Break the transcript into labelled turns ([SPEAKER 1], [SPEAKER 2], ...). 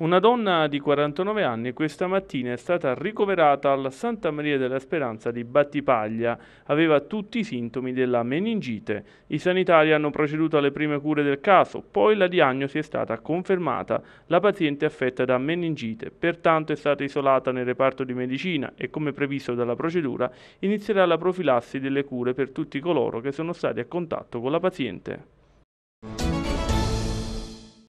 [SPEAKER 1] Una donna di 49 anni questa mattina è stata ricoverata alla Santa Maria della Speranza di Battipaglia. Aveva tutti i sintomi della meningite. I sanitari hanno proceduto alle prime cure del caso, poi la diagnosi è stata confermata. La paziente è affetta da meningite, pertanto è stata isolata nel reparto di medicina e come previsto dalla procedura inizierà la profilassi delle cure per tutti coloro che sono stati a contatto con la paziente.